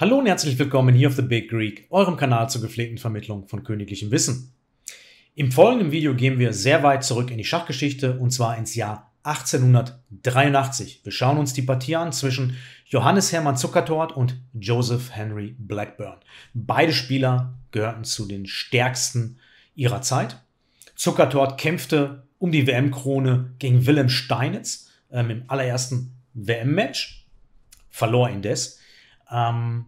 Hallo und herzlich willkommen hier auf The Big Greek, eurem Kanal zur gepflegten Vermittlung von königlichem Wissen. Im folgenden Video gehen wir sehr weit zurück in die Schachgeschichte und zwar ins Jahr 1883. Wir schauen uns die Partie an zwischen Johannes Hermann Zuckertort und Joseph Henry Blackburn. Beide Spieler gehörten zu den stärksten ihrer Zeit. Zuckertort kämpfte um die WM-Krone gegen Willem Steinitz ähm, im allerersten WM-Match, verlor indes. Ähm,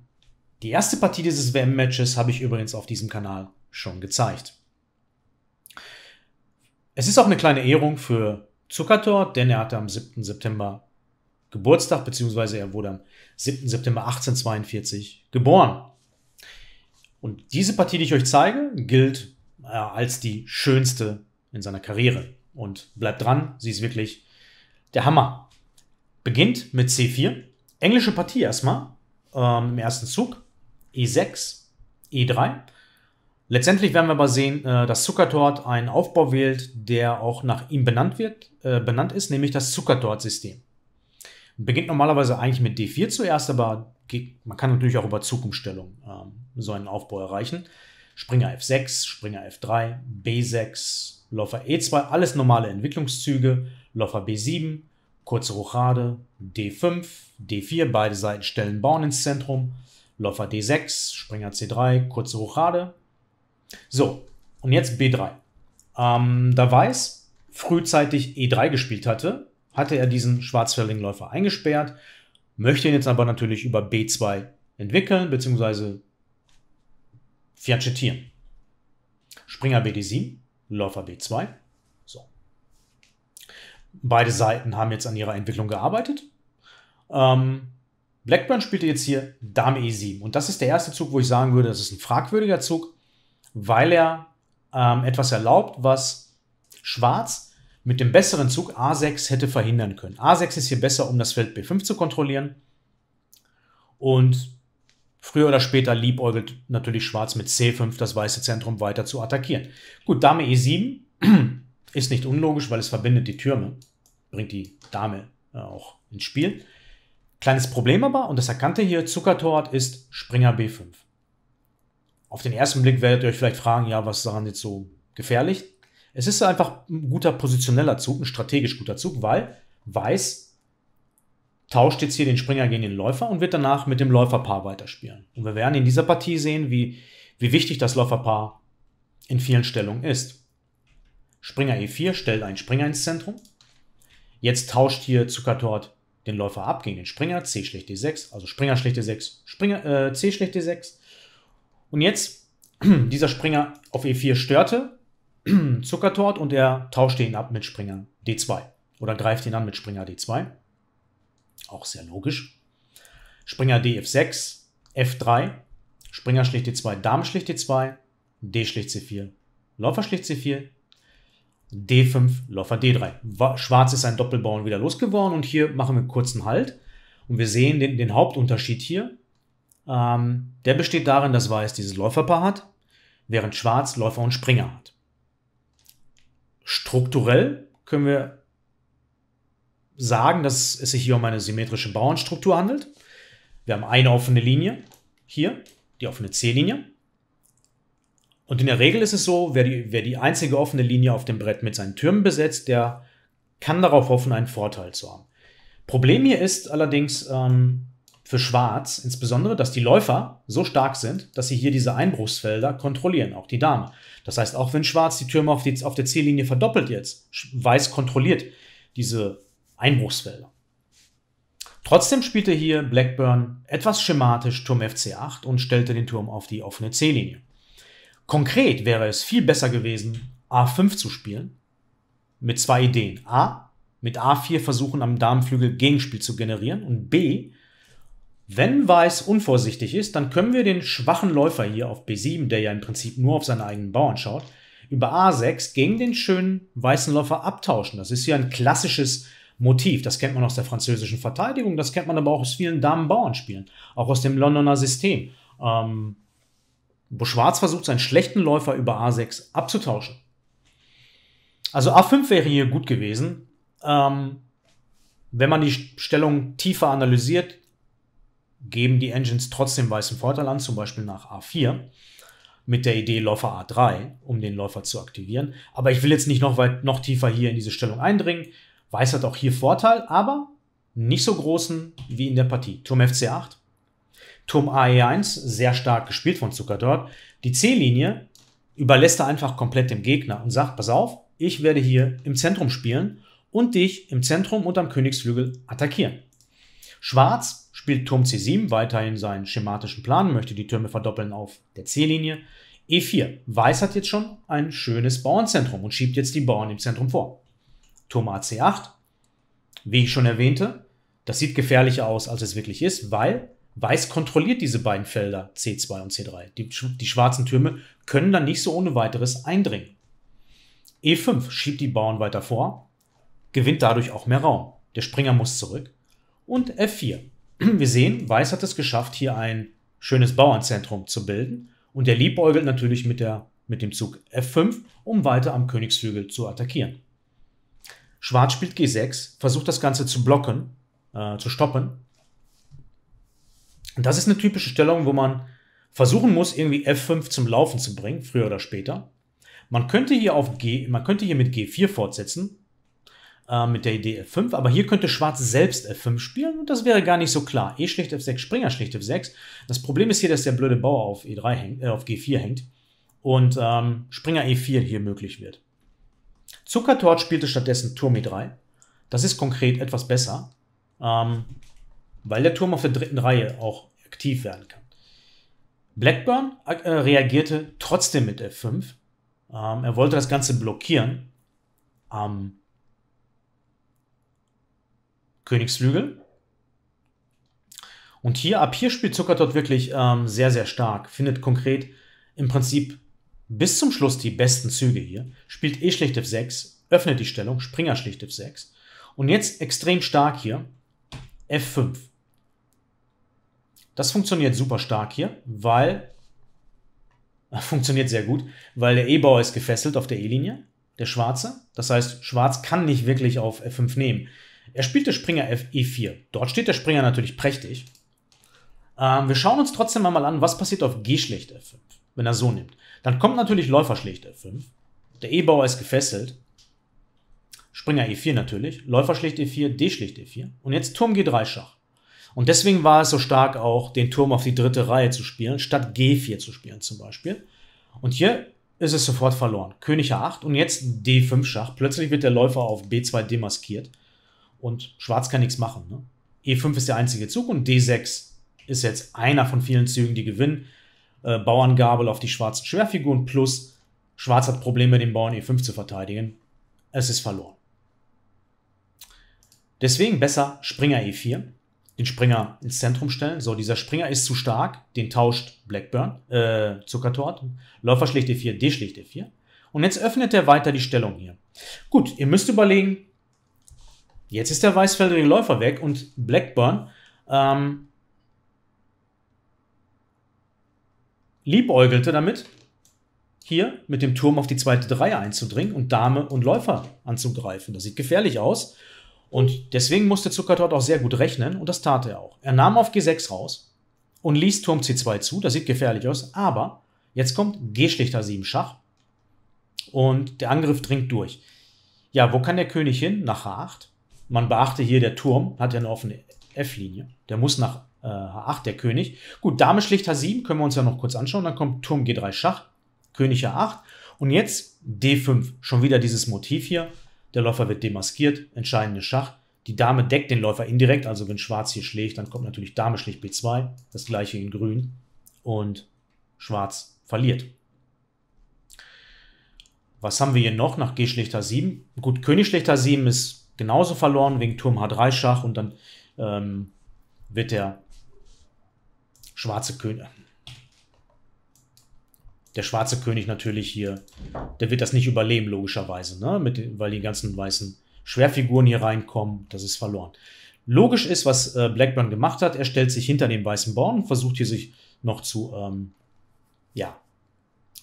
die erste Partie dieses WM-Matches habe ich übrigens auf diesem Kanal schon gezeigt. Es ist auch eine kleine Ehrung für Zuckertor, denn er hatte am 7. September Geburtstag, beziehungsweise er wurde am 7. September 1842 geboren. Und diese Partie, die ich euch zeige, gilt äh, als die schönste in seiner Karriere. Und bleibt dran, sie ist wirklich der Hammer. Beginnt mit C4. Englische Partie erstmal ähm, im ersten Zug. E6, E3. Letztendlich werden wir aber sehen, äh, dass Zuckertort einen Aufbau wählt, der auch nach ihm benannt wird, äh, benannt ist, nämlich das Zuckertort-System. Beginnt normalerweise eigentlich mit D4 zuerst, aber man kann natürlich auch über Zugumstellung ähm, so einen Aufbau erreichen. Springer F6, Springer F3, B6, Läufer E2, alles normale Entwicklungszüge, Läufer B7, kurze Rochade, D5, D4, beide Seiten stellen Bauern ins Zentrum, Läufer D6, Springer C3, kurze Hochade. So, und jetzt B3. Ähm, da Weiß frühzeitig E3 gespielt hatte, hatte er diesen schwarzfälligen läufer eingesperrt, möchte ihn jetzt aber natürlich über B2 entwickeln, beziehungsweise fianchettieren. Springer BD7, Läufer B2. So. Beide Seiten haben jetzt an ihrer Entwicklung gearbeitet. Ähm, Blackburn spielte jetzt hier Dame E7. Und das ist der erste Zug, wo ich sagen würde, das ist ein fragwürdiger Zug, weil er ähm, etwas erlaubt, was Schwarz mit dem besseren Zug A6 hätte verhindern können. A6 ist hier besser, um das Feld B5 zu kontrollieren. Und früher oder später liebäugelt natürlich Schwarz mit C5 das weiße Zentrum weiter zu attackieren. Gut, Dame E7 ist nicht unlogisch, weil es verbindet die Türme, bringt die Dame äh, auch ins Spiel. Kleines Problem aber, und das erkannte hier Zuckertort, ist Springer B5. Auf den ersten Blick werdet ihr euch vielleicht fragen, ja, was ist daran jetzt so gefährlich? Es ist einfach ein guter positioneller Zug, ein strategisch guter Zug, weil Weiß tauscht jetzt hier den Springer gegen den Läufer und wird danach mit dem Läuferpaar weiterspielen. Und wir werden in dieser Partie sehen, wie, wie wichtig das Läuferpaar in vielen Stellungen ist. Springer E4 stellt einen Springer ins Zentrum. Jetzt tauscht hier Zuckertort den Läufer ab gegen den Springer, C schlägt D6, also Springer schlägt D6, Springer, äh, C schlägt D6. Und jetzt, dieser Springer auf E4 störte Zuckertort und er tauschte ihn ab mit Springer D2 oder greift ihn an mit Springer D2. Auch sehr logisch. Springer D F6, F3, Springer schlägt D2, Dame schlägt D2, D schlägt C4, Läufer schlägt C4, D5, Läufer D3. Schwarz ist ein Doppelbauern wieder losgeworden und hier machen wir einen kurzen Halt. Und wir sehen den, den Hauptunterschied hier. Ähm, der besteht darin, dass Weiß dieses Läuferpaar hat, während Schwarz Läufer und Springer hat. Strukturell können wir sagen, dass es sich hier um eine symmetrische Bauernstruktur handelt. Wir haben eine offene Linie hier, die offene C-Linie. Und in der Regel ist es so, wer die, wer die einzige offene Linie auf dem Brett mit seinen Türmen besetzt, der kann darauf hoffen, einen Vorteil zu haben. Problem hier ist allerdings ähm, für Schwarz insbesondere, dass die Läufer so stark sind, dass sie hier diese Einbruchsfelder kontrollieren, auch die Dame. Das heißt, auch wenn Schwarz die Türme auf, die, auf der Ziellinie verdoppelt jetzt, Weiß kontrolliert diese Einbruchsfelder. Trotzdem spielte hier Blackburn etwas schematisch Turm FC8 und stellte den Turm auf die offene C-Linie. Konkret wäre es viel besser gewesen, A5 zu spielen, mit zwei Ideen. A, mit A4 versuchen, am Damenflügel Gegenspiel zu generieren und B, wenn Weiß unvorsichtig ist, dann können wir den schwachen Läufer hier auf B7, der ja im Prinzip nur auf seine eigenen Bauern schaut, über A6 gegen den schönen weißen Läufer abtauschen. Das ist hier ein klassisches Motiv. Das kennt man aus der französischen Verteidigung, das kennt man aber auch aus vielen damen bauern spielen auch aus dem Londoner System. Ähm, wo Schwarz versucht seinen schlechten Läufer über A6 abzutauschen. Also A5 wäre hier gut gewesen. Ähm, wenn man die Stellung tiefer analysiert, geben die Engines trotzdem weißen Vorteil an, zum Beispiel nach A4 mit der Idee Läufer A3, um den Läufer zu aktivieren. Aber ich will jetzt nicht noch, weit, noch tiefer hier in diese Stellung eindringen. Weiß hat auch hier Vorteil, aber nicht so großen wie in der Partie. Turm FC8 Turm AE1, sehr stark gespielt von Zucker dort. Die C-Linie überlässt er einfach komplett dem Gegner und sagt, pass auf, ich werde hier im Zentrum spielen und dich im Zentrum und am Königsflügel attackieren. Schwarz spielt Turm C7 weiterhin seinen schematischen Plan, möchte die Türme verdoppeln auf der C-Linie. E4. Weiß hat jetzt schon ein schönes Bauernzentrum und schiebt jetzt die Bauern im Zentrum vor. Turm AC8, wie ich schon erwähnte, das sieht gefährlicher aus, als es wirklich ist, weil Weiß kontrolliert diese beiden Felder C2 und C3. Die, die schwarzen Türme können dann nicht so ohne weiteres eindringen. E5 schiebt die Bauern weiter vor, gewinnt dadurch auch mehr Raum. Der Springer muss zurück. Und F4. Wir sehen, Weiß hat es geschafft, hier ein schönes Bauernzentrum zu bilden. Und er liebäugelt natürlich mit, der, mit dem Zug F5, um weiter am Königsflügel zu attackieren. Schwarz spielt G6, versucht das Ganze zu blocken, äh, zu stoppen das ist eine typische Stellung, wo man versuchen muss, irgendwie F5 zum Laufen zu bringen, früher oder später. Man könnte hier, auf G, man könnte hier mit G4 fortsetzen, äh, mit der Idee F5, aber hier könnte Schwarz selbst F5 spielen und das wäre gar nicht so klar. E schlicht F6, Springer schlicht F6. Das Problem ist hier, dass der blöde Bauer auf, E3 hängt, äh, auf G4 hängt und ähm, Springer E4 hier möglich wird. Zuckertort spielte stattdessen Turm E3. Das ist konkret etwas besser. Ähm, weil der Turm auf der dritten Reihe auch aktiv werden kann. Blackburn äh, reagierte trotzdem mit F5. Ähm, er wollte das Ganze blockieren am Königsflügel. Und hier, ab hier spielt Zuckertot wirklich ähm, sehr, sehr stark. Findet konkret im Prinzip bis zum Schluss die besten Züge hier. Spielt E schlicht F6, öffnet die Stellung, Springer schlicht F6. Und jetzt extrem stark hier F5. Das funktioniert super stark hier, weil. Funktioniert sehr gut, weil der E-Bauer ist gefesselt auf der E-Linie, der Schwarze. Das heißt, Schwarz kann nicht wirklich auf F5 nehmen. Er spielte Springer F E4. Dort steht der Springer natürlich prächtig. Ähm, wir schauen uns trotzdem einmal an, was passiert auf G schlecht F5, wenn er so nimmt. Dann kommt natürlich Läufer schlecht F5. Der E-Bauer ist gefesselt. Springer E4 natürlich. Läufer schlecht E4, D schlecht E4. Und jetzt Turm G3 Schach. Und deswegen war es so stark auch, den Turm auf die dritte Reihe zu spielen, statt G4 zu spielen zum Beispiel. Und hier ist es sofort verloren. König A8 und jetzt D5 Schach. Plötzlich wird der Läufer auf B2 demaskiert und Schwarz kann nichts machen. Ne? E5 ist der einzige Zug und D6 ist jetzt einer von vielen Zügen, die gewinnen. Äh, Bauerngabel auf die schwarzen Schwerfiguren plus Schwarz hat Probleme, den Bauern E5 zu verteidigen. Es ist verloren. Deswegen besser Springer E4 den Springer ins Zentrum stellen. So, dieser Springer ist zu stark, den tauscht Blackburn, äh, Zuckertort. Läufer schlägt e 4 D schlägt e 4 Und jetzt öffnet er weiter die Stellung hier. Gut, ihr müsst überlegen, jetzt ist der weißfeldrige Läufer weg und Blackburn ähm, liebäugelte damit, hier mit dem Turm auf die zweite Dreier einzudringen und Dame und Läufer anzugreifen. Das sieht gefährlich aus. Und deswegen musste Zucker dort auch sehr gut rechnen und das tat er auch. Er nahm auf G6 raus und ließ Turm C2 zu, das sieht gefährlich aus, aber jetzt kommt G schlichter 7 Schach und der Angriff dringt durch. Ja, wo kann der König hin? Nach H8. Man beachte hier, der Turm hat ja eine offene F-Linie. Der muss nach äh, H8, der König. Gut, Dame schlicht H7, können wir uns ja noch kurz anschauen. Dann kommt Turm G3 Schach, König H8. Und jetzt D5, schon wieder dieses Motiv hier der Läufer wird demaskiert, entscheidende Schach. Die Dame deckt den Läufer indirekt, also wenn Schwarz hier schlägt, dann kommt natürlich Dame schlägt B2, das gleiche in Grün und Schwarz verliert. Was haben wir hier noch nach G schlägt H7? Gut, König schlägt H7 ist genauso verloren wegen Turm H3 Schach und dann ähm, wird der schwarze König, der schwarze König natürlich hier, der wird das nicht überleben, logischerweise, ne? Mit, weil die ganzen weißen Schwerfiguren hier reinkommen, das ist verloren. Logisch ist, was äh, Blackburn gemacht hat, er stellt sich hinter den weißen Born und versucht hier sich noch zu, ähm, ja,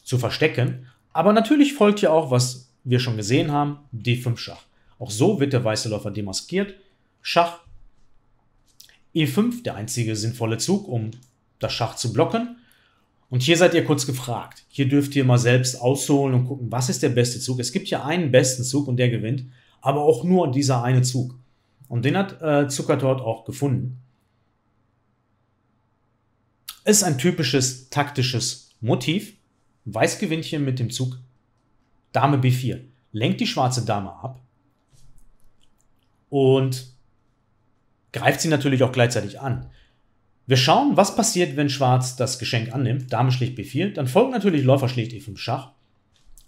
zu verstecken. Aber natürlich folgt hier auch, was wir schon gesehen haben, D5-Schach. Auch so wird der weiße Läufer demaskiert. Schach E5, der einzige sinnvolle Zug, um das Schach zu blocken. Und hier seid ihr kurz gefragt. Hier dürft ihr mal selbst ausholen und gucken, was ist der beste Zug. Es gibt ja einen besten Zug und der gewinnt, aber auch nur dieser eine Zug. Und den hat äh, Zuckertort auch gefunden. Ist ein typisches taktisches Motiv. Weiß gewinnt hier mit dem Zug Dame B4. Lenkt die schwarze Dame ab und greift sie natürlich auch gleichzeitig an. Wir schauen, was passiert, wenn Schwarz das Geschenk annimmt. Dame schlägt B4. Dann folgt natürlich Läufer schlägt E5 Schach.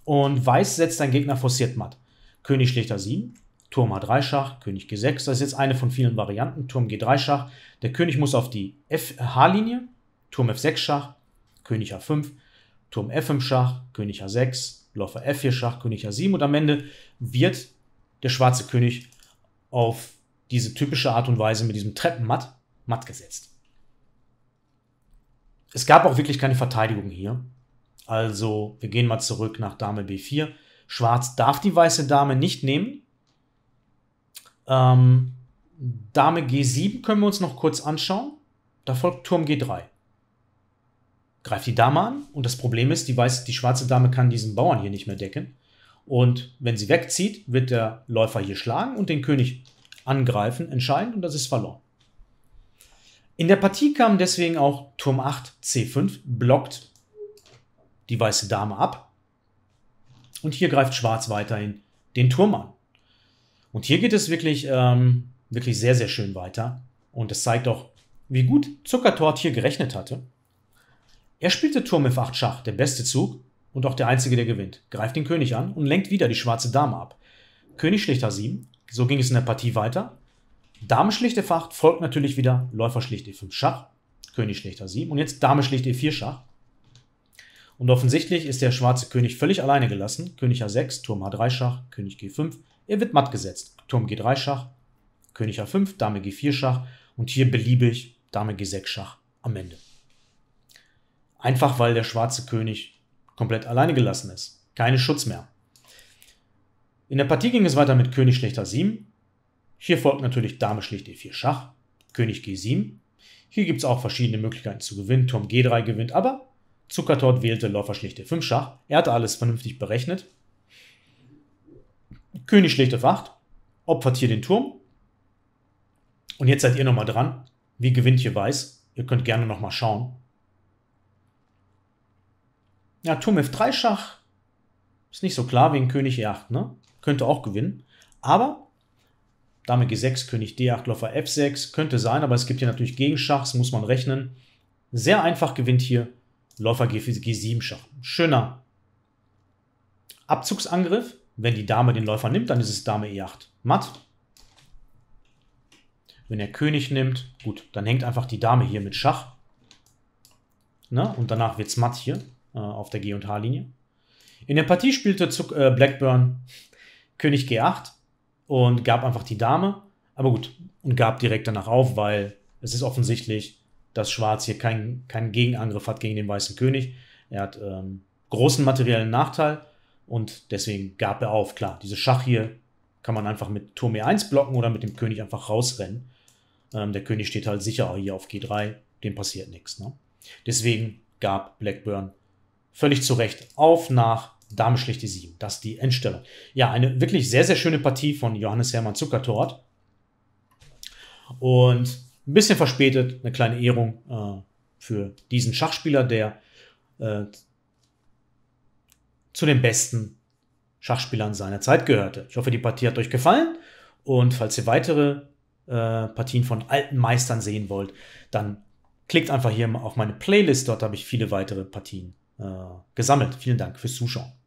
Und Weiß setzt seinen Gegner forciert matt. König schlägt A7, Turm A3 Schach, König G6. Das ist jetzt eine von vielen Varianten. Turm G3 Schach. Der König muss auf die H-Linie. Turm F6 Schach, König A5, Turm F5 Schach, König A6, Läufer F4 Schach, König A7. Und am Ende wird der schwarze König auf diese typische Art und Weise mit diesem Treppenmatt matt gesetzt es gab auch wirklich keine Verteidigung hier. Also, wir gehen mal zurück nach Dame B4. Schwarz darf die weiße Dame nicht nehmen. Ähm, Dame G7 können wir uns noch kurz anschauen. Da folgt Turm G3. Greift die Dame an und das Problem ist, die, weiße, die schwarze Dame kann diesen Bauern hier nicht mehr decken. Und wenn sie wegzieht, wird der Läufer hier schlagen und den König angreifen, entscheiden und das ist verloren. In der Partie kam deswegen auch Turm 8 C5 blockt die weiße Dame ab. Und hier greift Schwarz weiterhin den Turm an. Und hier geht es wirklich, ähm, wirklich sehr, sehr schön weiter. Und es zeigt auch, wie gut Zuckertort hier gerechnet hatte. Er spielte Turm F8 Schach, der beste Zug und auch der einzige, der gewinnt. Greift den König an und lenkt wieder die schwarze Dame ab. König schlägt H7, so ging es in der Partie weiter. Dame schlicht E8 folgt natürlich wieder Läufer schlicht E5 Schach, König schlicht A7 und jetzt Dame schlicht E4 Schach. Und offensichtlich ist der schwarze König völlig alleine gelassen. König A6, Turm H3 Schach, König G5. Er wird matt gesetzt. Turm G3 Schach, König A5, Dame G4 Schach und hier beliebig Dame G6 Schach am Ende. Einfach weil der schwarze König komplett alleine gelassen ist. Keine Schutz mehr. In der Partie ging es weiter mit König schlicht a 7, hier folgt natürlich Dame schlicht E4 Schach, König G7. Hier gibt es auch verschiedene Möglichkeiten zu gewinnen. Turm G3 gewinnt, aber Zuckertort wählte Läufer schlicht E5 Schach. Er hatte alles vernünftig berechnet. König schlicht F8, e opfert hier den Turm. Und jetzt seid ihr nochmal dran. Wie gewinnt hier Weiß? Ihr könnt gerne nochmal schauen. Ja, Turm F3 Schach ist nicht so klar wegen König E8, ne? Könnte auch gewinnen. Aber Dame G6, König D8, Läufer F6. Könnte sein, aber es gibt hier natürlich Gegenschachs, muss man rechnen. Sehr einfach gewinnt hier Läufer G7 Schach. Schöner Abzugsangriff. Wenn die Dame den Läufer nimmt, dann ist es Dame E8 matt. Wenn er König nimmt, gut, dann hängt einfach die Dame hier mit Schach. Ne? Und danach wird es matt hier äh, auf der G- und H-Linie. In der Partie spielte äh, Blackburn König G8, und gab einfach die Dame. Aber gut, und gab direkt danach auf, weil es ist offensichtlich, dass Schwarz hier keinen kein Gegenangriff hat gegen den Weißen König. Er hat ähm, großen materiellen Nachteil und deswegen gab er auf. Klar, diese Schach hier kann man einfach mit Turm E1 blocken oder mit dem König einfach rausrennen. Ähm, der König steht halt sicher hier auf G3, dem passiert nichts. Ne? Deswegen gab Blackburn völlig zu Recht auf nach Dame schlägt die 7. Das ist die Endstellung. Ja, eine wirklich sehr, sehr schöne Partie von Johannes Hermann Zuckertort. Und ein bisschen verspätet eine kleine Ehrung äh, für diesen Schachspieler, der äh, zu den besten Schachspielern seiner Zeit gehörte. Ich hoffe, die Partie hat euch gefallen. Und falls ihr weitere äh, Partien von alten Meistern sehen wollt, dann klickt einfach hier auf meine Playlist. Dort habe ich viele weitere Partien äh, gesammelt. Vielen Dank fürs Zuschauen.